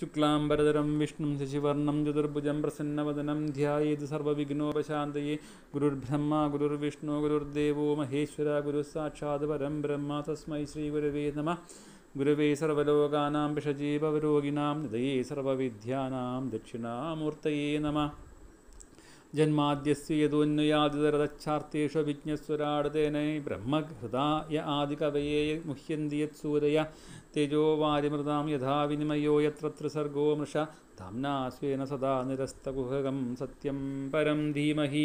ശുക്ലാംബരതരം വിഷ്ണു ശശിവർണം ചതുർഭുജം പ്രസന്നവദനം ധ്യായേത് സർവവിഘ്നോപശാന്തയെ ഗുരുർബ്രഹ്മ ഗുരുർവിഷ്ണു ഗുരുർദേവോ മഹേശ്വര ഗുരുസാക്ഷാത് പരം ബ്രഹ്മ തസ്മൈ ശ്രീ ഗുരവേ നമ ഗുരവേ സർവലോകാനാം പിഷജീവരോഗിണാം ഹൃദയേ സർവവിദ്യാനാം ദക്ഷിണാമൂർത്തയേ നമ ജന്മാദ്യസ്യ യദോന്വയാദിതരതച്ഛാർത്ഥേഷു വിജ്ഞസ്വരാടതേനൈ ബ്രഹ്മഹൃദായ ആദികവയേ മുഹ്യന്തി യത്സൂരയ തേജോ വാരിമൃതാം യഥാ വിനിമയോ യത്ര സർഗോ മൃഷ ധാംനാസ്വേന സദാ നിരസ്തഗുഹകം സത്യം പരം ധീമഹി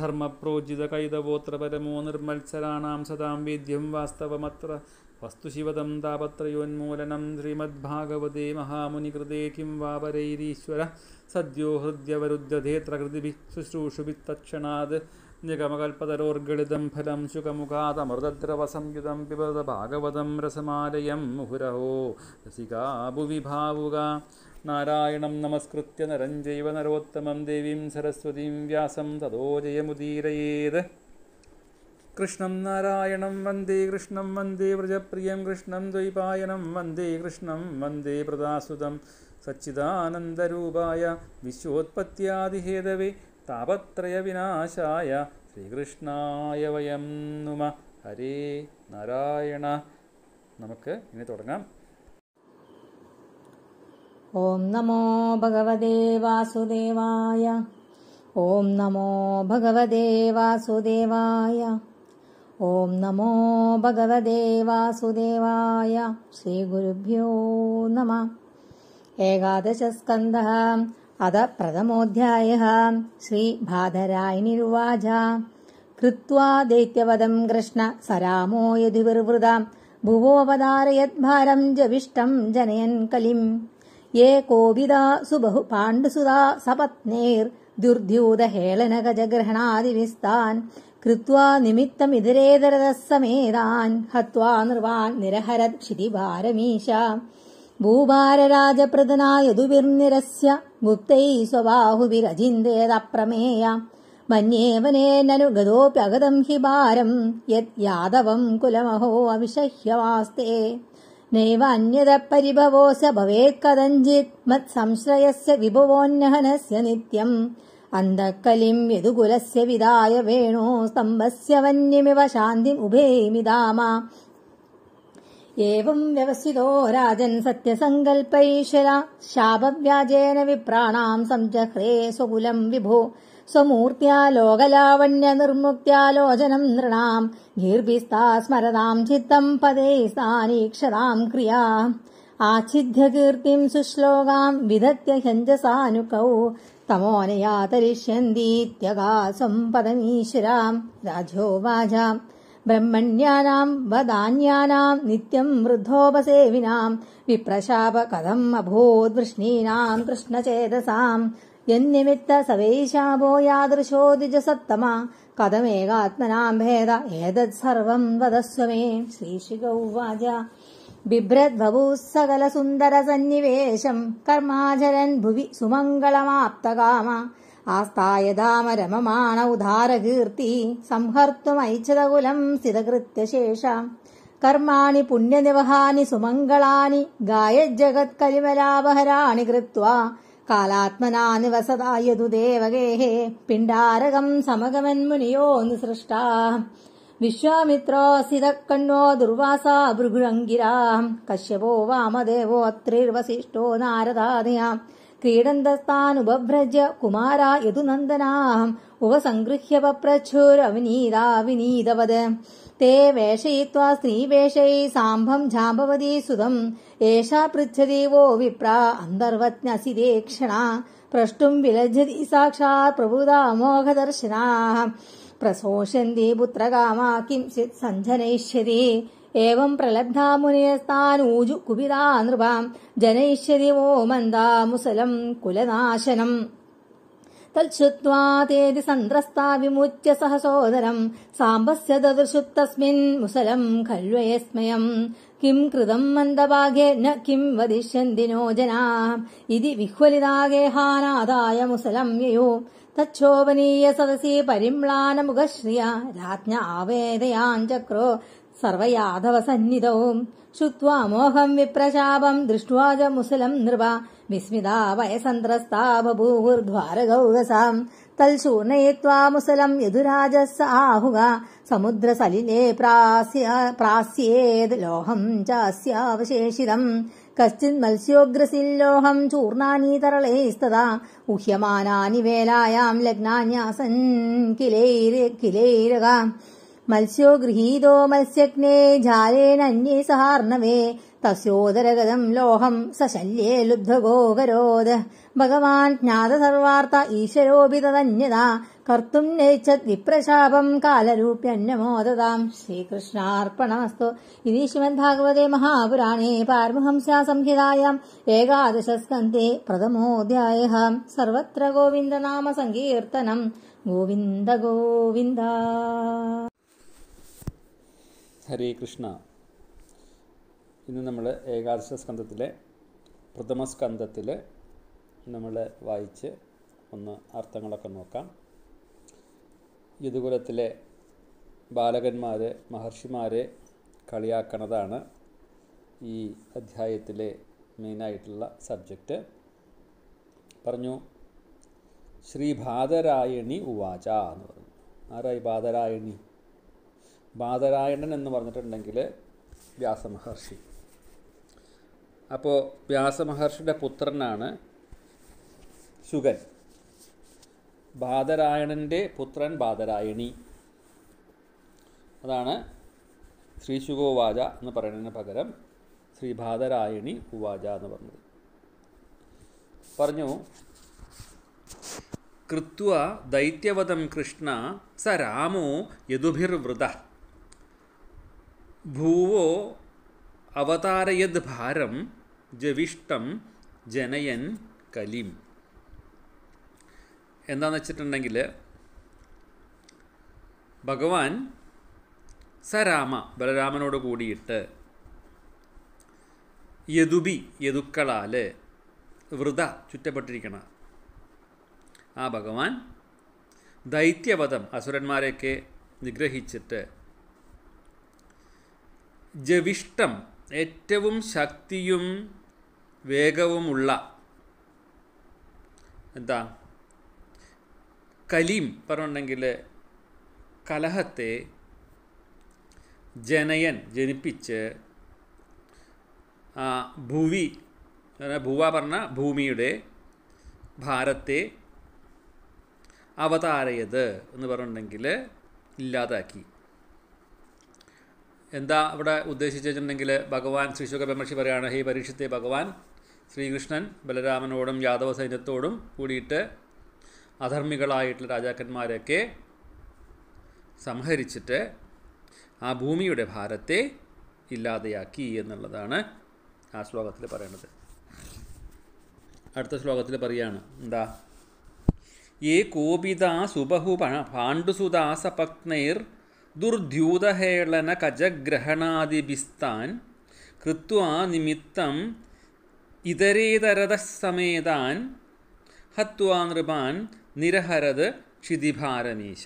ധർമ്മപ്രോജിത കൈതവോത്രപരമോ നിർമ്മത്സരാണാം സദാം വേദ്യം വാസ്തവമത്ര വസ്തുശിവതം താപത്രയോന്മൂലനം ശ്രീമദ്ഭാഗവതേ മഹാമുനികൃതേ കിം വാപരൈരീശ്വര സദ്യോ ഹൃദ്യവരുദ്ധേത്രകൃതിഭിഃ ശുശ്രൂഷുഭിത്തക്ഷണാത് നിഗമകൽപ്പതരോർഗളിതം ഫലം ശുഖമുഖാതമൃതദ്രവസംയുതം പിബത ഭാഗവതം രസമാലയം മുഹുരഹോ രസികാ നാരായണം നമസ്കൃത്യ നരം ജൈവ നരോത്തമം ദേവീം സരസ്വതീം വ്യാസം തതോ കൃഷ്ണം നാരായണം വന്ദേ കൃഷ്ണം വന്ദേ വ്രജപ്രിയം കൃഷ്ണം ദ്വൈപായനം വന്ദേ കൃഷ്ണം വന്ദേ പ്രദാസുതം സച്ചിദാനന്ദരൂപായ വിശ്വോത്പത്യാദിഹേതവേ താപത്രയവിനാശായ ശ്രീകൃഷ്ണായ വയം നുമ ഹരേ നാരായണ നമുക്ക് ഇനി തുടങ്ങാം ഓം നമോ ഭഗവദേ വാസുദേവായ ഓം നമോ ഭഗവദേ വാസുദേവായ ॐ नमो वासुदेवाय श्रीगुरुभ्यो नम एकादश स्कन्दः अध प्रथमोऽध्यायः श्रीभाधरायिवाच कृत्वा दैत्यवदम् कृष्ण स रामो यदि विर्वृदाम् जविष्टम् जनयन् कलिम् ये कोविदा सुबहु पाण्डुसुदा सपत्नेर् हेळनगजग्रहणादिविस्तान् कृत्वा निमित्तमिदरेतरतः समेतान् हत्वा नृवान् निरहरत् क्षितिबारमीषा भूभारराजप्रदना यदुभिर्निरस्य गुप्तैः स्वबाहुभिरजिन्तेदप्रमेय मन्येव ने ननुगतोऽप्यगतम् हि बारम् यत् यादवम् कुलमहो कुलमहोऽविशह्यमास्ते नैवान्यदपरिभवोऽ स भवेत्कथञ्चित् मत्संश्रयस्य विभवोन्नहनस्य नित्यम् अन्धः कलिम् यदुकुलस्य विदाय स्तम्भस्य वन्यमिव शान्तिमुभे मिदाम एवम् व्यवसितो राजन् सत्यसङ्कल्पैशला शापव्याजेन विप्राणाम् सञ्च स्वकुलम् विभो स्वमूर्त्या लोगलावण्यनिर्मुक्त्यालोचनम् नृणाम् गीर्भिस्ता स्मरताम् चित्तम् पदे सानीक्षताम् क्रियाम् आच्छिद्यकीर्तिम् सुश्लोकाम् विधत्य ह्यञ्जसानुकौ तमोऽनयातरिष्यन्तीत्यगासम् पदमीश्वराम् राज्यो वाचा ब्रह्मण्यानाम् वदान्यानाम् नित्यम् वृद्धोपसेविनाम् विप्रशाप कथम् अभूद्वृष्णीनाम् कृष्णचेतसाम् यन्निमित्त यादृशो द्विजसत्तमा कथमेकात्मनाम् भेद सर्वम् वदस्व मे श्रीशिगौ वाच बिभ्रद्भवुः सकलसुन्दरसन्निवेशम् कर्माचरन् भुवि सुमङ्गलमाप्तकाम आस्ताय धाम रममाण उदारकीर्ति संहर्तुमैच्छदकुलम् स्थितकृत्यशेषाम् कर्माणि पुण्यनिवहानि सुमङ्गलानि गायज्जगत्कलिमलापहराणि कृत्वा कालात्मना निवसदा यदुदेवगेः पिण्डारकम् समगमन्मुनियो निसृष्टाः विश्वामित्रोऽसिदः कन्नो दुर्वासा बृहङ्गिराम् कश्यपो वामदेवोऽत्रिवसिष्ठो नारदादय क्रीडन्तस्तानुपभ्रज कुमारा यदुनन्दनाम् उपसङ्गृह्यवप्रच्छुरविनीदाविनीतवद् ते वेषयित्वा स्त्रीवेषयै साम्भम् जाम्भवति सुतम् एषा पृच्छति वो विप्रा अन्तर्वत्न्यसिदेक्षणा प्रष्टुम् विलज्झति साक्षात् प्रभुदा मोघदर्शिनाः प्रसोषन्ति पुत्रकामा किञ्चित् सञ्जनयिष्यति एवम् प्रलब्धा मुनियस्तानूजु कुपिता नृपाम् जनयिष्यति वो मुसलम् कुलनाशनम् तच्छ्रुत्वा तेति सन्त्रस्ता विमुच्य सहसोदरम् साम्बस्य ददृशुत्तस्मिन् मुसलम् खल्वयेऽस्मयम् किम् कृतम् मन्दबागे न किम् वदिष्यन्ति नो जनाः इति विह्वलिदागेहानादाय मुसलम् ययो तच्छोभनीयसदसि परिम्लानमुगश्रिया राज्ञ आवेदयाञ्चक्रो सर्वयाधवसन्निधौ श्रुत्वा मोहम् विप्रशापम् दृष्ट्वा च मुसलम् नृप विस्मिता वयसन्त्रस्ता बभूवुर्ध्वारगौगसाम् तल्शूर्णयित्वा मुसलम् यदुराजः स आहुगा समुद्रसलिले प्रास्येद् लोहम् चास्यावशेषितम् കശ്ചിത് മത്സ്യോഗ്രസിലോഹം ചൂർണാനി തരളേസ്തഥാ ഉഹ്യമാനാനി വേലായാം ലഗ്നാന്യാസൻ കിലൈര കിലൈരക മത്സ്യോ മത്സ്യഗ്നേ ജാലേനന്യേ സഹാർണവേ തസ്യോദരഗതം ലോഹം സശല്യേ ലുബ്ധഗോകരോദ് ഭഗവാൻ ജ്ഞാത സർവാർത്ഥ ഈശ്വരോപി തദന്യത കർത്തും നയിച്ചദ്വിപ്രശാപം കാലരൂപ്യന്നമോദതാം ശ്രീകൃഷ്ണാർപ്പണമസ്തു ഇതി ശ്രീമദ്ഭാഗവതേ മഹാപുരാണേ പാരമഹംസ്യാ സംഹിതായാം ഏകാദശ സ്കന്ധേ പ്രഥമോധ്യായ സർവത്ര ഗോവിന്ദ നാമ സങ്കീർത്തനം ഗോവിന്ദ ഗോവിന്ദ ഹരേ കൃഷ്ണ ഇന്ന് നമ്മൾ ഏകാദശ സ്കന്ധത്തിലെ പ്രഥമ സ്കന്ധത്തിൽ നമ്മൾ വായിച്ച് ഒന്ന് അർത്ഥങ്ങളൊക്കെ നോക്കാം യദുകുലത്തിലെ ബാലകന്മാർ മഹർഷിമാരെ കളിയാക്കണതാണ് ഈ അധ്യായത്തിലെ മെയിനായിട്ടുള്ള സബ്ജക്റ്റ് പറഞ്ഞു ശ്രീ ബാധരായണി ഉവാച എന്ന് പറഞ്ഞു ആരായി ബാധരായണി ബാധരായണൻ എന്ന് പറഞ്ഞിട്ടുണ്ടെങ്കിൽ വ്യാസമഹർഷി അപ്പോൾ വ്യാസമഹർഷിയുടെ പുത്രനാണ് ശുഗൻ ബാദരായണൻ്റെ പുത്രൻ ബാദരായണി അതാണ് ശ്രീശുഗോവാച എന്ന് പറയുന്നതിന് പകരം ശ്രീ ബാദരായണി ഉവാച എന്ന് പറഞ്ഞത് പറഞ്ഞു കൃത്വ ദൈത്യവതം കൃഷ്ണ സ രാമോ യദുഭിർവൃത ഭൂവോ അവതാരയദ് ഭാരം ജവിഷ്ടം ജനയൻ കലിം എന്താണെന്ന് വെച്ചിട്ടുണ്ടെങ്കിൽ ഭഗവാൻ സരാമ ബലരാമനോട് കൂടിയിട്ട് യദുബി യദുക്കളാൽ വൃത ചുറ്റപ്പെട്ടിരിക്കണ ആ ഭഗവാൻ ദൈത്യവധം അസുരന്മാരെയൊക്കെ നിഗ്രഹിച്ചിട്ട് ജവിഷ്ടം ഏറ്റവും ശക്തിയും വേഗവുമുള്ള എന്താ കലീം പറഞ്ഞിട്ടുണ്ടെങ്കിൽ കലഹത്തെ ജനയൻ ജനിപ്പിച്ച് ഭൂവി ഭൂവ പറഞ്ഞ ഭൂമിയുടെ ഭാരത്തെ അവതാരയത് എന്ന് പറഞ്ഞിട്ടുണ്ടെങ്കിൽ ഇല്ലാതാക്കി എന്താ അവിടെ ഉദ്ദേശിച്ചിട്ടുണ്ടെങ്കിൽ വെച്ചിട്ടുണ്ടെങ്കിൽ ഭഗവാൻ ശ്രീശുഖ ബ്രഹ്മർഷി പറയുകയാണ് ഹേ പരീക്ഷത്തെ ഭഗവാൻ ശ്രീകൃഷ്ണൻ ബലരാമനോടും യാദവ സൈന്യത്തോടും കൂടിയിട്ട് അധർമ്മികളായിട്ടുള്ള രാജാക്കന്മാരെയൊക്കെ സംഹരിച്ചിട്ട് ആ ഭൂമിയുടെ ഭാരത്തെ ഇല്ലാതെയാക്കി എന്നുള്ളതാണ് ആ ശ്ലോകത്തിൽ പറയുന്നത് അടുത്ത ശ്ലോകത്തിൽ പറയാണ് എന്താ ഏ കോപിതാ സുബഹു പാണ്ഡുസുദാസപത്നൈർ ദുർദ്യൂതഹേളന കജഗ്രഹണാദിഭിസ്താൻ കൃത്വാ നിമിത്തം ഇതരേതരതസമേതാൻ ഹത്വാ നൃപാൻ നിരഹരത് ക്ഷിതിഭാരമീശ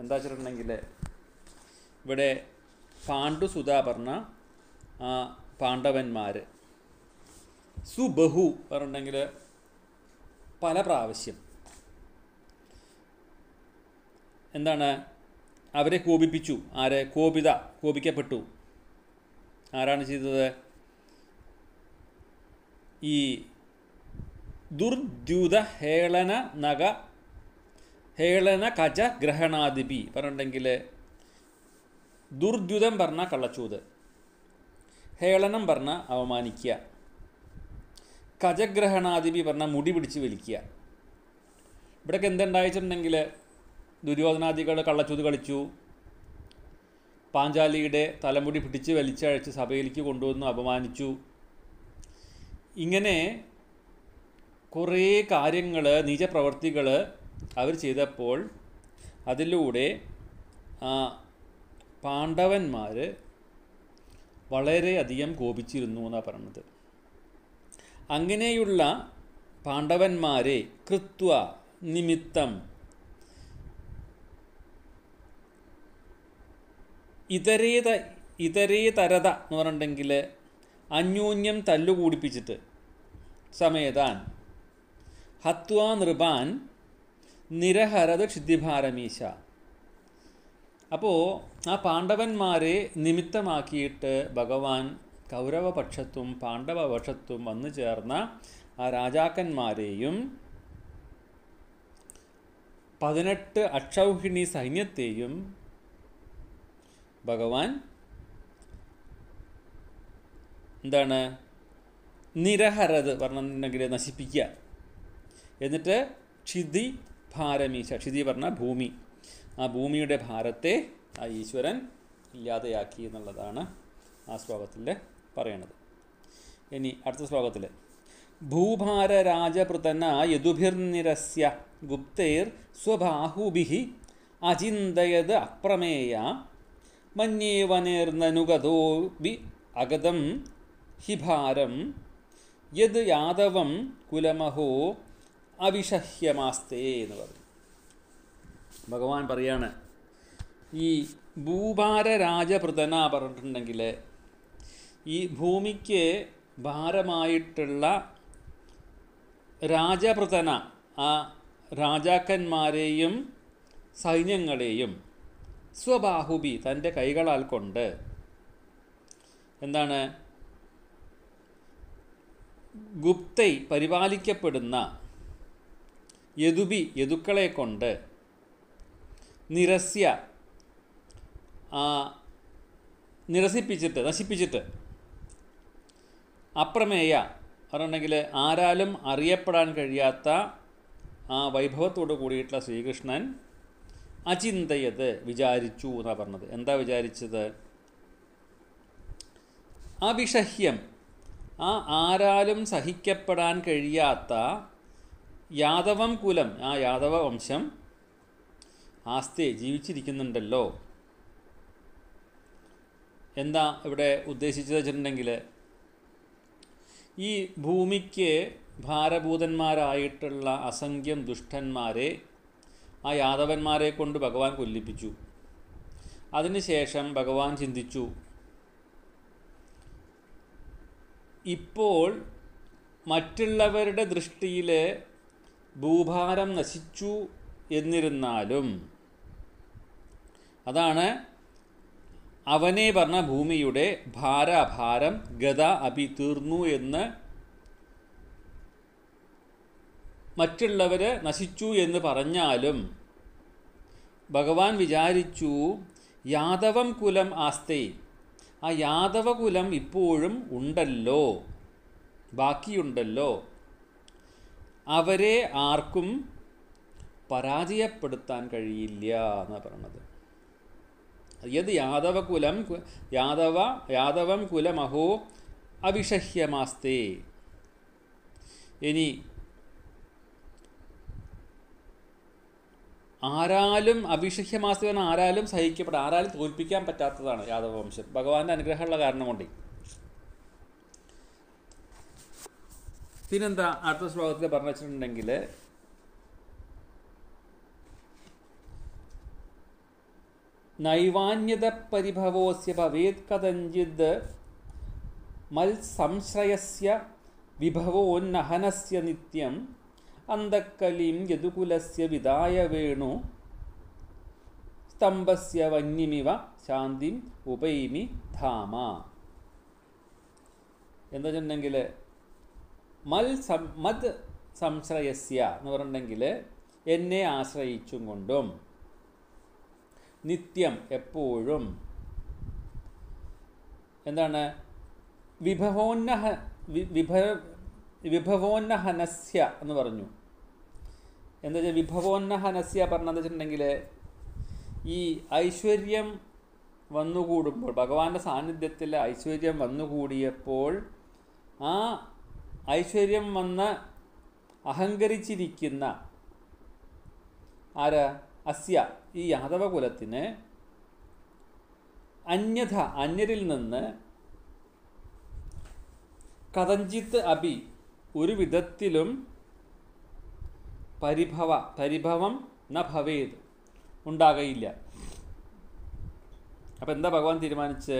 എന്താ വെച്ചിട്ടുണ്ടെങ്കിൽ ഇവിടെ പാണ്ഡു സുധാപർണ പാണ്ഡവന്മാർ സുബഹു പറഞ്ഞിട്ടുണ്ടെങ്കിൽ പല പ്രാവശ്യം എന്താണ് അവരെ കോപിപ്പിച്ചു ആരെ കോപിത കോപിക്കപ്പെട്ടു ആരാണ് ചെയ്തത് ഈ ദുർദ്യുത ഹേളന നഗ ഹേളന കജ ഗ്രഹണാധിപി പറഞ്ഞിട്ടുണ്ടെങ്കിൽ ദുർദ്യുതം പറഞ്ഞ കള്ളച്ചൂത് ഹേളനം പറഞ്ഞ അവമാനിക്കുക കജഗ്രഹണാധിപി പറഞ്ഞ മുടി പിടിച്ച് വലിക്കുക ഇവിടെയൊക്കെ എന്തുണ്ടായിച്ചിട്ടുണ്ടെങ്കിൽ ദുര്യോധനാദികൾ കള്ളച്ചൂത് കളിച്ചു പാഞ്ചാലിയുടെ തലമുടി പിടിച്ച് വലിച്ചഴച്ച് സഭയിലേക്ക് കൊണ്ടുവന്നു അപമാനിച്ചു ഇങ്ങനെ കുറേ കാര്യങ്ങൾ നിജപ്രവർത്തികൾ അവർ ചെയ്തപ്പോൾ അതിലൂടെ ആ പാണ്ഡവന്മാർ വളരെയധികം കോപിച്ചിരുന്നു എന്നാണ് പറയുന്നത് അങ്ങനെയുള്ള പാണ്ഡവന്മാരെ കൃത്വ നിമിത്തം ഇതരേത ഇതരേതരത എന്ന് പറഞ്ഞിട്ടുണ്ടെങ്കിൽ അന്യോന്യം തല്ലുകൂടിപ്പിച്ചിട്ട് സമേതാൻ ഹത്വാ നൃപാൻ നിരഹരത് ക്ഷിദ്ധിഭാരമീശ അപ്പോൾ ആ പാണ്ഡവന്മാരെ നിമിത്തമാക്കിയിട്ട് ഭഗവാൻ കൗരവപക്ഷത്തും പാണ്ഡവപക്ഷത്തും വന്നു ചേർന്ന ആ രാജാക്കന്മാരെയും പതിനെട്ട് അക്ഷൗഹിണി സൈന്യത്തെയും ഭഗവാൻ എന്താണ് നിരഹരത് പറഞ്ഞിട്ടുണ്ടെങ്കിൽ നശിപ്പിക്കുക എന്നിട്ട് ക്ഷിതി ഭാരമീശ ക്ഷിതി പറഞ്ഞ ഭൂമി ആ ഭൂമിയുടെ ഭാരത്തെ ആ ഈശ്വരൻ ഇല്ലാതെയാക്കി എന്നുള്ളതാണ് ആ ശ്ലോകത്തിൽ പറയണത് ഇനി അടുത്ത ശ്ലോകത്തിൽ ഭൂഭാര രാജപൃതന യദുഭിർനിരസ്യ ഗുപ്തൈർ സ്വബാഹുബിഹി അചിന്തയത് അപ്രമേയ മന്യേവനേർനനുഗതോ ബി അഗതം ഹിഭാരം യത് യാദവം കുലമഹോ അവിഷഹ്യമാസ്തേ എന്ന് പറഞ്ഞു ഭഗവാൻ പറയാണ് ഈ ഭൂഭാര രാജപ്രതന പറഞ്ഞിട്ടുണ്ടെങ്കിൽ ഈ ഭൂമിക്ക് ഭാരമായിട്ടുള്ള രാജപ്രതന ആ രാജാക്കന്മാരെയും സൈന്യങ്ങളെയും സ്വബാഹുബി തൻ്റെ കൈകളാൽ കൊണ്ട് എന്താണ് ഗുപ്തൈ പരിപാലിക്കപ്പെടുന്ന യദുബി യദുക്കളെ കൊണ്ട് നിരസ്യ നിരസിപ്പിച്ചിട്ട് നശിപ്പിച്ചിട്ട് അപ്രമേയ പറഞ്ഞിട്ടുണ്ടെങ്കിൽ ആരാലും അറിയപ്പെടാൻ കഴിയാത്ത ആ വൈഭവത്തോട് കൂടിയിട്ടുള്ള ശ്രീകൃഷ്ണൻ അചിന്തയത് വിചാരിച്ചു എന്നാണ് പറഞ്ഞത് എന്താ വിചാരിച്ചത് അവിഷഹ്യം ആ ആരാലും സഹിക്കപ്പെടാൻ കഴിയാത്ത യാദവം കുലം ആ യാദവ വംശം ആസ്തി ജീവിച്ചിരിക്കുന്നുണ്ടല്ലോ എന്താ ഇവിടെ ഉദ്ദേശിച്ചത് വെച്ചിട്ടുണ്ടെങ്കിൽ ഈ ഭൂമിക്ക് ഭാരഭൂതന്മാരായിട്ടുള്ള അസംഖ്യം ദുഷ്ടന്മാരെ ആ യാദവന്മാരെ കൊണ്ട് ഭഗവാൻ കൊല്ലിപ്പിച്ചു അതിനുശേഷം ഭഗവാൻ ചിന്തിച്ചു ഇപ്പോൾ മറ്റുള്ളവരുടെ ദൃഷ്ടിയിൽ ഭൂഭാരം നശിച്ചു എന്നിരുന്നാലും അതാണ് അവനെ പറഞ്ഞ ഭൂമിയുടെ ഭാരഭാരം ഗത അഭി തീർന്നു എന്ന് മറ്റുള്ളവർ നശിച്ചു എന്ന് പറഞ്ഞാലും ഭഗവാൻ വിചാരിച്ചു യാദവം കുലം ആസ്തേ ആ യാദവകുലം ഇപ്പോഴും ഉണ്ടല്ലോ ബാക്കിയുണ്ടല്ലോ അവരെ ആർക്കും പരാജയപ്പെടുത്താൻ കഴിയില്ല എന്ന് പറയണത് യത് കുലം യാദവ യാദവം കുലമഹോ അവിഷഹ്യമാസ്തേ ഇനി ആരാലും അവിഷഹ്യമാസ്തേ എന്ന് ആരാലും സഹിക്കപ്പെടാം ആരാലും തോൽപ്പിക്കാൻ പറ്റാത്തതാണ് യാദവ വംശം ഭഗവാന്റെ അനുഗ്രഹമുള്ള കാരണം കൊണ്ട് പിന്നെന്താ അടുത്ത ശ്ലോകത്തിൽ പറഞ്ഞു വെച്ചിട്ടുണ്ടെങ്കിൽ നൈവാന്യത പരിഭവോസ്യ ഭവേത് കഥഞ്ചിത് മത്സംശ്രയസ്യ വിഭവോന്നഹനസ്യ നിത്യം അന്തക്കലിം യദുകുലസ്യ വിദായ വേണു സ്തംഭസ്യ വന്യമിവ ശാന്തിം ഉപൈമി ധാമ എന്താ വെച്ചിട്ടുണ്ടെങ്കിൽ മൽ സം മത് സംശ്രയസ്യ എന്ന് പറഞ്ഞിട്ടുണ്ടെങ്കിൽ എന്നെ ആശ്രയിച്ചും കൊണ്ടും നിത്യം എപ്പോഴും എന്താണ് വിഭവോന്നഹ വിഭ വിഭവോന്നഹനസ്യ എന്ന് പറഞ്ഞു എന്താ വെച്ചാൽ വിഭവോന്നഹനസ്യ പറഞ്ഞതെന്ന് വെച്ചിട്ടുണ്ടെങ്കിൽ ഈ ഐശ്വര്യം വന്നുകൂടുമ്പോൾ ഭഗവാന്റെ സാന്നിധ്യത്തിൽ ഐശ്വര്യം വന്നുകൂടിയപ്പോൾ ആ ഐശ്വര്യം വന്ന് അഹങ്കരിച്ചിരിക്കുന്ന ആര് അസ്യ ഈ യാദവകുലത്തിന് അന്യഥ അന്യരിൽ നിന്ന് കഥഞ്ചിത്ത് അബി ഒരു വിധത്തിലും പരിഭവ പരിഭവം ന ഭവേത് ഉണ്ടാകയില്ല അപ്പം എന്താ ഭഗവാൻ തീരുമാനിച്ച്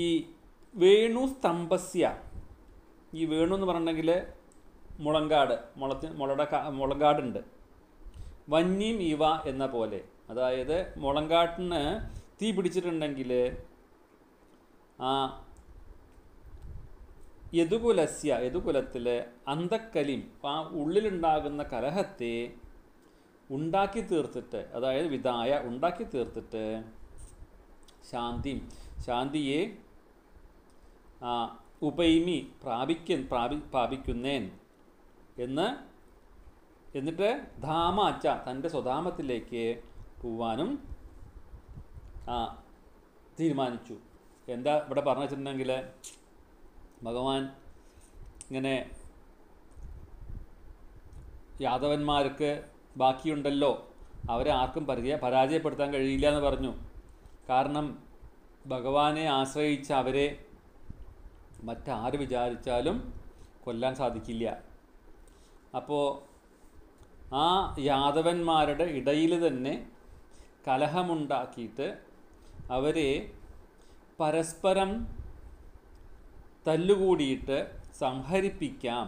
ഈ വേണു സ്തംഭസ്യ ഈ വേണു എന്ന് പറഞ്ഞിട്ടുണ്ടെങ്കിൽ മുളങ്കാട് മുളത്തി മുളയുടെ മുളങ്കാടുണ്ട് വന്യം ഇവ എന്ന പോലെ അതായത് മുളങ്കാട്ടിന് തീ പിടിച്ചിട്ടുണ്ടെങ്കിൽ ആ യതുകുലസ്യ യദുകുലത്തിൽ അന്തക്കലിം ആ ഉള്ളിലുണ്ടാകുന്ന കലഹത്തെ ഉണ്ടാക്കി തീർത്തിട്ട് അതായത് വിധായ ഉണ്ടാക്കി തീർത്തിട്ട് ശാന്തി ശാന്തിയെ ഉപൈമി പ്രാപിക്ക പ്രാപി പ്രാപിക്കുന്നേൻ എന്ന് എന്നിട്ട് ധാമ അച്ച തൻ്റെ സ്വധാമത്തിലേക്ക് പോവാനും തീരുമാനിച്ചു എന്താ ഇവിടെ പറഞ്ഞു വെച്ചിട്ടുണ്ടെങ്കിൽ ഭഗവാൻ ഇങ്ങനെ യാദവന്മാർക്ക് ബാക്കിയുണ്ടല്ലോ അവരെ ആർക്കും പരിചയ പരാജയപ്പെടുത്താൻ കഴിയില്ല എന്ന് പറഞ്ഞു കാരണം ഭഗവാനെ ആശ്രയിച്ച് അവരെ മറ്റാര് വിചാരിച്ചാലും കൊല്ലാൻ സാധിക്കില്ല അപ്പോൾ ആ യാദവന്മാരുടെ ഇടയിൽ തന്നെ കലഹമുണ്ടാക്കിയിട്ട് അവരെ പരസ്പരം തല്ലുകൂടിയിട്ട് സംഹരിപ്പിക്കാം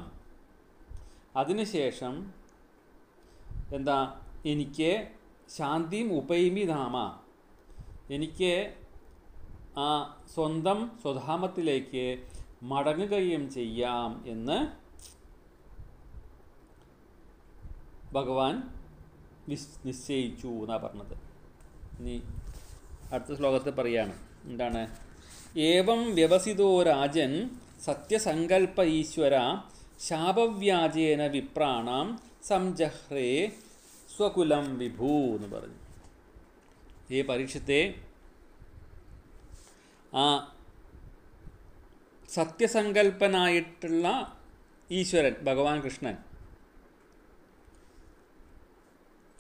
അതിനുശേഷം എന്താ എനിക്ക് ശാന്തിയും ഉപൈമി നാമ എനിക്ക് ആ സ്വന്തം സ്വധാമത്തിലേക്ക് മടങ്ങുകയും ചെയ്യാം എന്ന് ഭഗവാൻ നിശ് നിശ്ചയിച്ചു എന്നാണ് പറഞ്ഞത് ഇനി അടുത്ത ശ്ലോകത്തിൽ പറയാണ് എന്താണ് ഏവം വ്യവസിതോ രാജൻ സത്യസങ്കൽപ്പ ഈശ്വര ശാപവ്യാജേന വിപ്രാണാം സംജഹ്രേ സ്വകുലം വിഭൂ എന്ന് പറഞ്ഞു ഈ പരീക്ഷത്തെ ആ സത്യസങ്കല്പനായിട്ടുള്ള ഈശ്വരൻ ഭഗവാൻ കൃഷ്ണൻ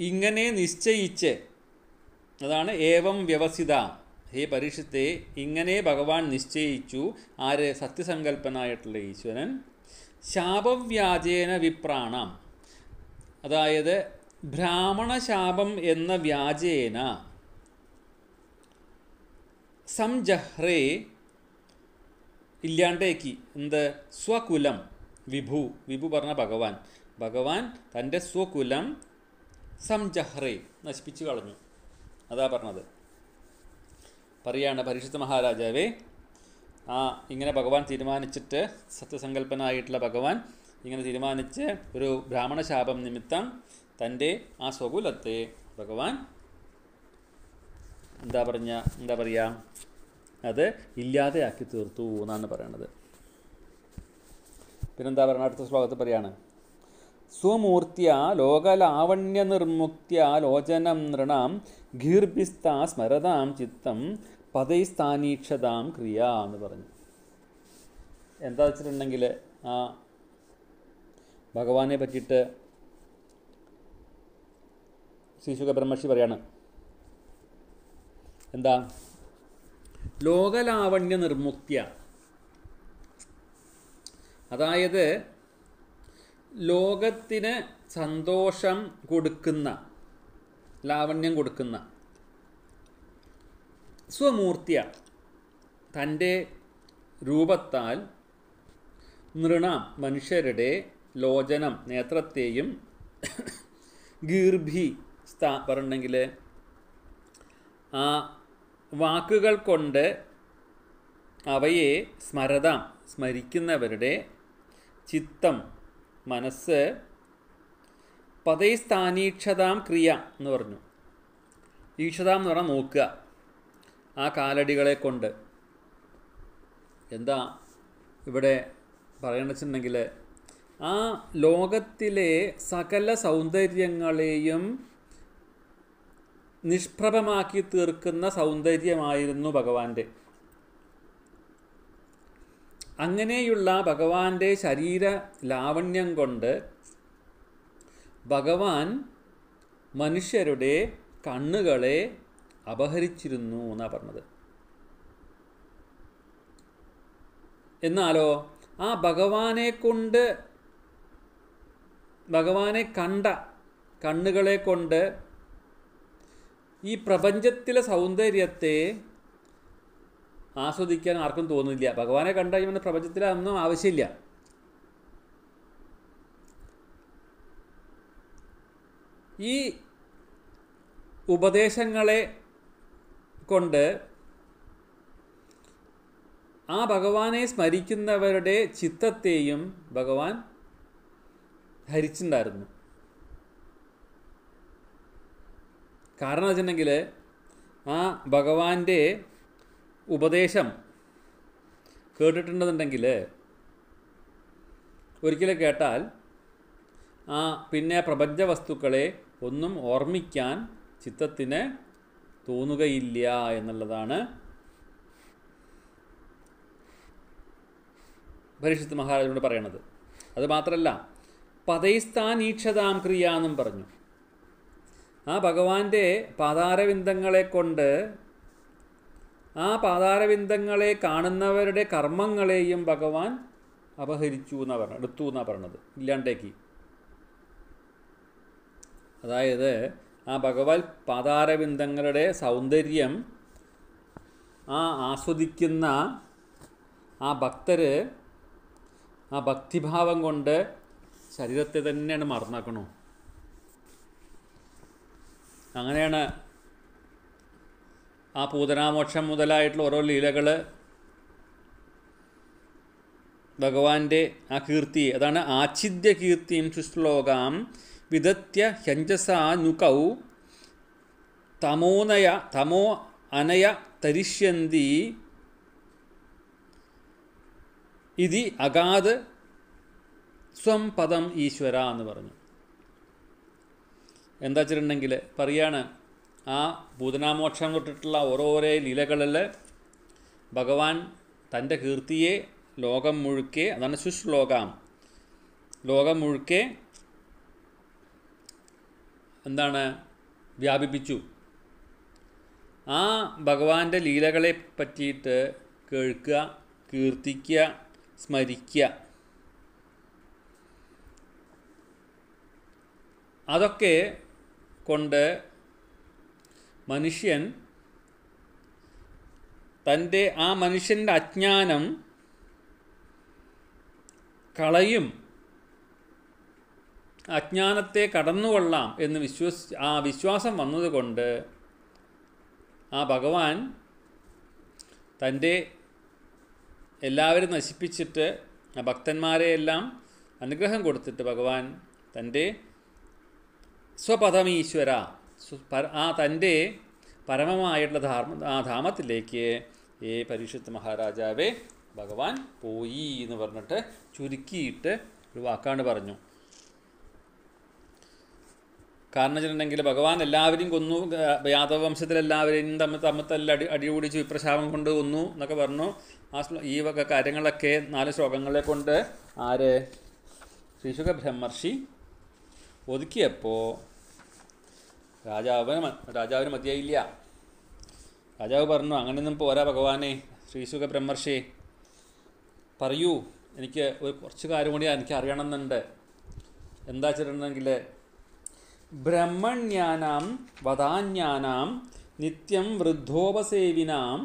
ഇങ്ങനെ നിശ്ചയിച്ച് അതാണ് ഏവം വ്യവസിത ഹേ പരീക്ഷത്തെ ഇങ്ങനെ ഭഗവാൻ നിശ്ചയിച്ചു ആര് സത്യസങ്കല്പനായിട്ടുള്ള ഈശ്വരൻ ശാപവ്യാജേന വിപ്രാണം അതായത് ബ്രാഹ്മണശാപം എന്ന വ്യാജേന സംജഹ്രേ ഇല്ലാണ്ടേക്ക് എന്ത് സ്വകുലം വിഭു വിഭു പറഞ്ഞ ഭഗവാൻ ഭഗവാൻ തൻ്റെ സ്വകുലം സംജഹ്റെ നശിപ്പിച്ചു കളഞ്ഞു അതാ പറഞ്ഞത് പറയാണ് പരിശുദ്ധ മഹാരാജാവേ ആ ഇങ്ങനെ ഭഗവാൻ തീരുമാനിച്ചിട്ട് സത്യസങ്കല്പനായിട്ടുള്ള ഭഗവാൻ ഇങ്ങനെ തീരുമാനിച്ച് ഒരു ബ്രാഹ്മണ ശാപം നിമിത്തം തൻ്റെ ആ സ്വകുലത്തെ ഭഗവാൻ എന്താ പറഞ്ഞ എന്താ പറയുക അത് ഇല്ലാതെയാക്കി തീർത്തു എന്നാണ് പറയണത് പിന്നെന്താ പറയുക അടുത്ത ശ്ലോകത്തിൽ പറയാണ് സ്വമൂർത്തിയ ലോകലാവണ്യ നിർമുക്തിയ ലോചനം നൃണാം ഗീർഭിസ്ത സ്മരതാം ചിത്തം പതൈസ്ഥാനീക്ഷതാം ക്രിയ എന്ന് പറഞ്ഞു എന്താ വെച്ചിട്ടുണ്ടെങ്കിൽ ആ ഭഗവാനെ പറ്റിയിട്ട് ശ്രീശുഖ ബ്രഹ്മർഷി പറയാണ് എന്താ ലോകലാവണ്യ നിർമുക്തിയ അതായത് ലോകത്തിന് സന്തോഷം കൊടുക്കുന്ന ലാവണ്യം കൊടുക്കുന്ന സ്വമൂർത്തിയ തൻ്റെ രൂപത്താൽ നൃണ മനുഷ്യരുടെ ലോചനം നേത്രത്തെയും ഗീർഭി സ്ഥാ പറഞ്ഞെങ്കിൽ ആ വാക്കുകൾ കൊണ്ട് അവയെ സ്മരതാം സ്മരിക്കുന്നവരുടെ ചിത്തം മനസ്സ് പതൈസ്ഥാനീക്ഷതാം ക്രിയ എന്ന് പറഞ്ഞു ഈക്ഷതാം എന്ന് പറഞ്ഞാൽ നോക്കുക ആ കാലടികളെ കൊണ്ട് എന്താ ഇവിടെ പറയണെന്നുണ്ടെങ്കിൽ ആ ലോകത്തിലെ സകല സൗന്ദര്യങ്ങളെയും നിഷ്പ്രഭമാക്കി തീർക്കുന്ന സൗന്ദര്യമായിരുന്നു ഭഗവാന്റെ അങ്ങനെയുള്ള ഭഗവാന്റെ ശരീര ലാവണ്യം കൊണ്ട് ഭഗവാൻ മനുഷ്യരുടെ കണ്ണുകളെ അപഹരിച്ചിരുന്നു എന്നാണ് പറഞ്ഞത് എന്നാലോ ആ ഭഗവാനെ കൊണ്ട് ഭഗവാനെ കണ്ട കണ്ണുകളെ കൊണ്ട് ഈ പ്രപഞ്ചത്തിലെ സൗന്ദര്യത്തെ ആസ്വദിക്കാൻ ആർക്കും തോന്നുന്നില്ല ഭഗവാനെ കണ്ട ഇവന് പ്രപഞ്ചത്തിലെ ഒന്നും ആവശ്യമില്ല ഈ ഉപദേശങ്ങളെ കൊണ്ട് ആ ഭഗവാനെ സ്മരിക്കുന്നവരുടെ ചിത്തത്തെയും ഭഗവാൻ ഹരിച്ചിട്ടുണ്ടായിരുന്നു കാരണം വെച്ചിട്ടുണ്ടെങ്കിൽ ആ ഭഗവാന്റെ ഉപദേശം കേട്ടിട്ടുണ്ടെന്നുണ്ടെങ്കിൽ ഒരിക്കലും കേട്ടാൽ ആ പിന്നെ പ്രപഞ്ച വസ്തുക്കളെ ഒന്നും ഓർമ്മിക്കാൻ ചിത്തത്തിന് തോന്നുകയില്ല എന്നുള്ളതാണ് പരിശുദ്ധ മഹാരാജനോട് പറയണത് അത് മാത്രമല്ല പതൈസ്ഥാൻ ക്രിയ എന്നും പറഞ്ഞു ആ ഭഗവാന്റെ പാതാരവിന്ദങ്ങളെ കൊണ്ട് ആ പാതാരവിന്ദങ്ങളെ കാണുന്നവരുടെ കർമ്മങ്ങളെയും ഭഗവാൻ അപഹരിച്ചു എന്നാണ് പറഞ്ഞത് എടുത്തു എന്നാണ് പറഞ്ഞത് ഇല്ലാണ്ടേക്ക് അതായത് ആ ഭഗവാൻ പാതാരവിന്ദങ്ങളുടെ സൗന്ദര്യം ആ ആസ്വദിക്കുന്ന ആ ഭക്തർ ആ ഭക്തിഭാവം കൊണ്ട് ശരീരത്തെ തന്നെയാണ് മറന്നാക്കണോ അങ്ങനെയാണ് ആ പൂതനാമോക്ഷം മുതലായിട്ടുള്ള ഓരോ ലീലകൾ ഭഗവാന്റെ ആ കീർത്തി അതാണ് ആച്ഛിദ്യ കീർത്തിയും ശുശ്ലോകാം വിദത്യ നുകൗ തമോനയ തമോ അനയ തരിഷ്യന്തി ഇതി അഗാത് സ്വം പദം ഈശ്വര എന്ന് പറഞ്ഞു എന്താ വെച്ചിട്ടുണ്ടെങ്കിൽ പറയാണ് ആ ഭൂതനാമോക്ഷം തൊട്ടിട്ടുള്ള ഓരോരോ ലീലകളിൽ ഭഗവാൻ തൻ്റെ കീർത്തിയെ ലോകം മുഴുക്കെ അതാണ് ശുശ്ലോകം ലോകം മുഴുക്കെ എന്താണ് വ്യാപിപ്പിച്ചു ആ ഭഗവാന്റെ ലീലകളെ പറ്റിയിട്ട് കേൾക്കുക കീർത്തിക്കുക സ്മരിക്കുക അതൊക്കെ കൊണ്ട് മനുഷ്യൻ തൻ്റെ ആ മനുഷ്യൻ്റെ അജ്ഞാനം കളയും അജ്ഞാനത്തെ കടന്നുകൊള്ളാം എന്ന് വിശ്വസ് ആ വിശ്വാസം വന്നതുകൊണ്ട് ആ ഭഗവാൻ തൻ്റെ എല്ലാവരും നശിപ്പിച്ചിട്ട് ആ ഭക്തന്മാരെയെല്ലാം അനുഗ്രഹം കൊടുത്തിട്ട് ഭഗവാൻ തൻ്റെ സ്വപഥമീശ്വര ആ തൻ്റെ പരമമായിട്ടുള്ള ധാർമ്മ ആ ധാമത്തിലേക്ക് ഏ പരീക്ഷത്ത് മഹാരാജാവേ ഭഗവാൻ പോയി എന്ന് പറഞ്ഞിട്ട് ചുരുക്കിയിട്ട് ഒരു വാക്കാണ് പറഞ്ഞു കാരണം വെച്ചിട്ടുണ്ടെങ്കിൽ ഭഗവാൻ എല്ലാവരെയും കൊന്നു യാദവ വംശത്തിലെല്ലാവരെയും തമ്മിൽ തമ്മിൽ തല്ല അടി അടികൂടിച്ച് വിപ്രശാപം കൊണ്ട് കൊന്നു എന്നൊക്കെ പറഞ്ഞു ആ ഈ വക കാര്യങ്ങളൊക്കെ നാല് ശ്ലോകങ്ങളെ കൊണ്ട് ആര് ശ്രീശുഖ ബ്രഹ്മർഷി ഒതുക്കിയപ്പോൾ രാജാവിന് രാജാവിന് മതിയായില്ല രാജാവ് പറഞ്ഞു അങ്ങനെയൊന്നും പോരാ ഭഗവാനെ ശ്രീസുഖ ബ്രഹ്മർഷി പറയൂ എനിക്ക് ഒരു കുറച്ച് കാര്യം കൂടി എനിക്ക് അറിയണമെന്നുണ്ട് എന്താ ചെയ്യണമെങ്കിൽ ബ്രഹ്മണ്യാനാം വധാന്യാനാം നിത്യം വൃദ്ധോപസേവിനാം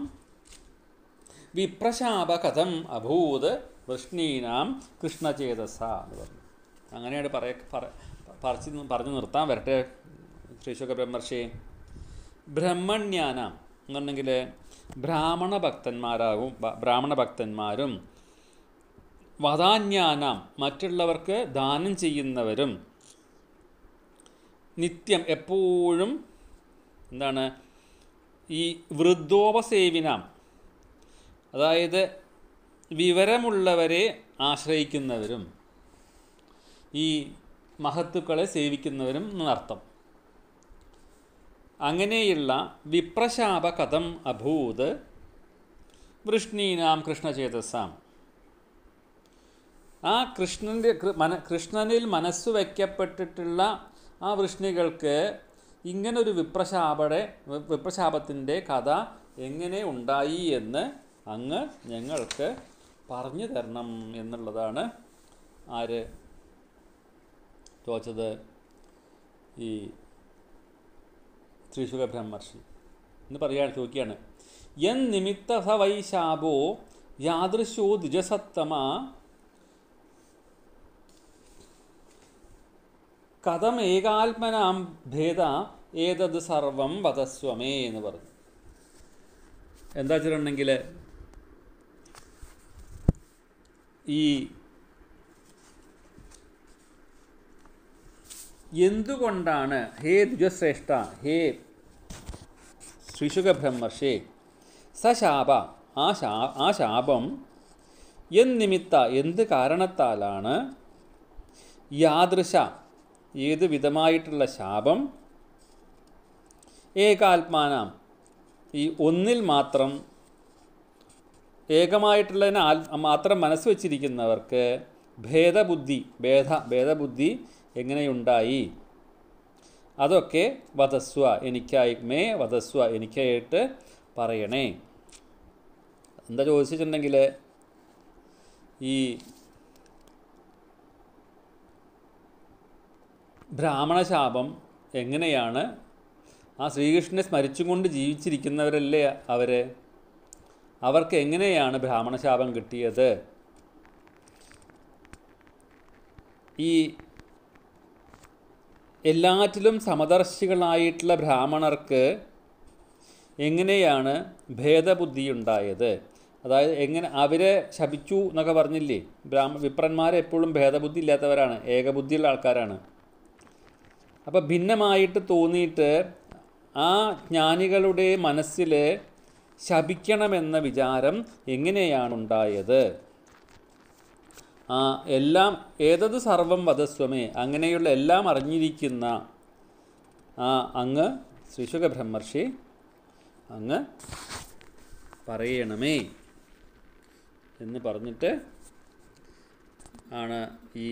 വിപ്രശാപ കഥം അഭൂത് വൃഷ്ണീനാം കൃഷ്ണചേതസ എന്ന് പറഞ്ഞു അങ്ങനെയാണ് പറയ പറിച്ച് പറഞ്ഞു നിർത്താൻ വരട്ടെ ശ്രീശോക ബ്രഹ്മർഷി ബ്രഹ്മണ്യാനം എന്ന് പറഞ്ഞെങ്കിൽ ബ്രാഹ്മണ ഭക്തന്മാരാകും ബ്രാഹ്മണ ഭക്തന്മാരും വധാന്യാനാം മറ്റുള്ളവർക്ക് ദാനം ചെയ്യുന്നവരും നിത്യം എപ്പോഴും എന്താണ് ഈ വൃദ്ധോപസേവിനാം അതായത് വിവരമുള്ളവരെ ആശ്രയിക്കുന്നവരും ഈ മഹത്തുക്കളെ സേവിക്കുന്നവരും എന്നർത്ഥം അങ്ങനെയുള്ള വിപ്രശാപ കഥം അഭൂത് വൃഷ്ണീനാം കൃഷ്ണചേതസ്സാം ആ കൃഷ്ണൻ്റെ മന കൃഷ്ണനിൽ മനസ്സ് വയ്ക്കപ്പെട്ടിട്ടുള്ള ആ വൃഷ്ണികൾക്ക് ഇങ്ങനൊരു വിപ്രശാപടെ വിപ്രശാപത്തിൻ്റെ കഥ എങ്ങനെ ഉണ്ടായി എന്ന് അങ്ങ് ഞങ്ങൾക്ക് പറഞ്ഞു തരണം എന്നുള്ളതാണ് ആര് തോച്ചത് ഈ ശ്രീശുഖ ബ്രഹ്മർഷി എന്ന് പറയുകയാണ് ചോദിക്കുകയാണ് എൻ നിമിത്ത സ വൈ ശാപോ യാദൃശോ ദ്വിജസത്തമ കഥമേകാത്മനാം ഭേദ ഏതത് സർവം വധസ്വമേ എന്ന് പറഞ്ഞു എന്താ വെച്ചിട്ടുണ്ടെങ്കിൽ ഈ എന്തുകൊണ്ടാണ് ഹേ ദ്വിജശ്രേഷ്ഠ ഹേ സ ശാപ ആ ശാ ആ ശാപം എന്നിമിത്ത എന്ത് കാരണത്താലാണ് യാദൃശ ഏത് വിധമായിട്ടുള്ള ശാപം ഏകാത്മാനം ഈ ഒന്നിൽ മാത്രം ഏകമായിട്ടുള്ളതിനാൽ മാത്രം മനസ്സ് വച്ചിരിക്കുന്നവർക്ക് ഭേദബുദ്ധി ഭേദ ഭേദബുദ്ധി എങ്ങനെയുണ്ടായി അതൊക്കെ വധസ്വ എനിക്കായി മേ വധസ്വ എനിക്കായിട്ട് പറയണേ എന്താ ചോദിച്ചിട്ടുണ്ടെങ്കിൽ ഈ ബ്രാഹ്മണശാപം എങ്ങനെയാണ് ആ ശ്രീകൃഷ്ണനെ സ്മരിച്ചുകൊണ്ട് ജീവിച്ചിരിക്കുന്നവരല്ലേ അവർ അവർക്ക് എങ്ങനെയാണ് ബ്രാഹ്മണശാപം കിട്ടിയത് ഈ എല്ലാറ്റിലും സമദർശികളായിട്ടുള്ള ബ്രാഹ്മണർക്ക് എങ്ങനെയാണ് ഭേദബുദ്ധി ഉണ്ടായത് അതായത് എങ്ങനെ അവരെ ശപിച്ചു എന്നൊക്കെ പറഞ്ഞില്ലേ ബ്രാഹ്മ വിപ്രന്മാരെ എപ്പോഴും ഭേദബുദ്ധി ഇല്ലാത്തവരാണ് ഏകബുദ്ധിയുള്ള ആൾക്കാരാണ് അപ്പോൾ ഭിന്നമായിട്ട് തോന്നിയിട്ട് ആ ജ്ഞാനികളുടെ മനസ്സിൽ ശപിക്കണമെന്ന വിചാരം എങ്ങനെയാണ് എല്ലാം ഏതത് സർവം വധസ്വമേ അങ്ങനെയുള്ള എല്ലാം അറിഞ്ഞിരിക്കുന്ന ആ അങ്ങ് ശ്രീശുഖ ബ്രഹ്മർഷി അങ്ങ് പറയണമേ എന്ന് പറഞ്ഞിട്ട് ആണ് ഈ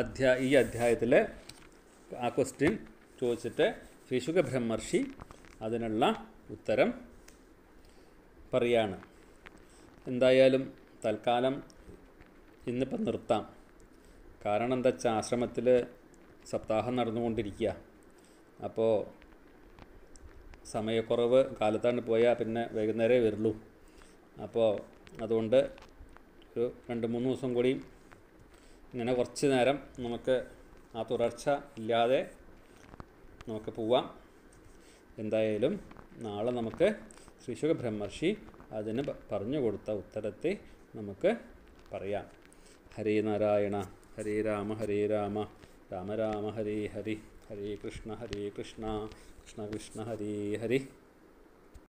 അധ്യാ ഈ അധ്യായത്തിലെ ആ ക്വസ്റ്റ്യൻ ചോദിച്ചിട്ട് ശ്രീശുഖ ബ്രഹ്മർഷി അതിനുള്ള ഉത്തരം പറയാണ് എന്തായാലും തൽക്കാലം ഇന്നിപ്പം നിർത്താം കാരണം എന്താ വെച്ചാൽ ആശ്രമത്തിൽ സപ്താഹം നടന്നുകൊണ്ടിരിക്കുക അപ്പോൾ സമയക്കുറവ് കാലത്താണ്ട് പോയാൽ പിന്നെ വൈകുന്നേരമേ വരുള്ളൂ അപ്പോൾ അതുകൊണ്ട് ഒരു രണ്ട് മൂന്ന് ദിവസം കൂടി ഇങ്ങനെ കുറച്ച് നേരം നമുക്ക് ആ തുടർച്ച ഇല്ലാതെ നമുക്ക് പോവാം എന്തായാലും നാളെ നമുക്ക് ശ്രീശുഖ ബ്രഹ്മർഷി അതിന് പറഞ്ഞു കൊടുത്ത ഉത്തരത്തെ നമുക്ക് പറയാം ഹരേ നാരായണ ഹരേ രാമ ഹരേ രാമ രാമ രാമ ഹരേ ഹരി ഹരേ കൃഷ്ണ ഹരേ കൃഷ്ണ കൃഷ്ണ കൃഷ്ണ ഹരേ ഹരി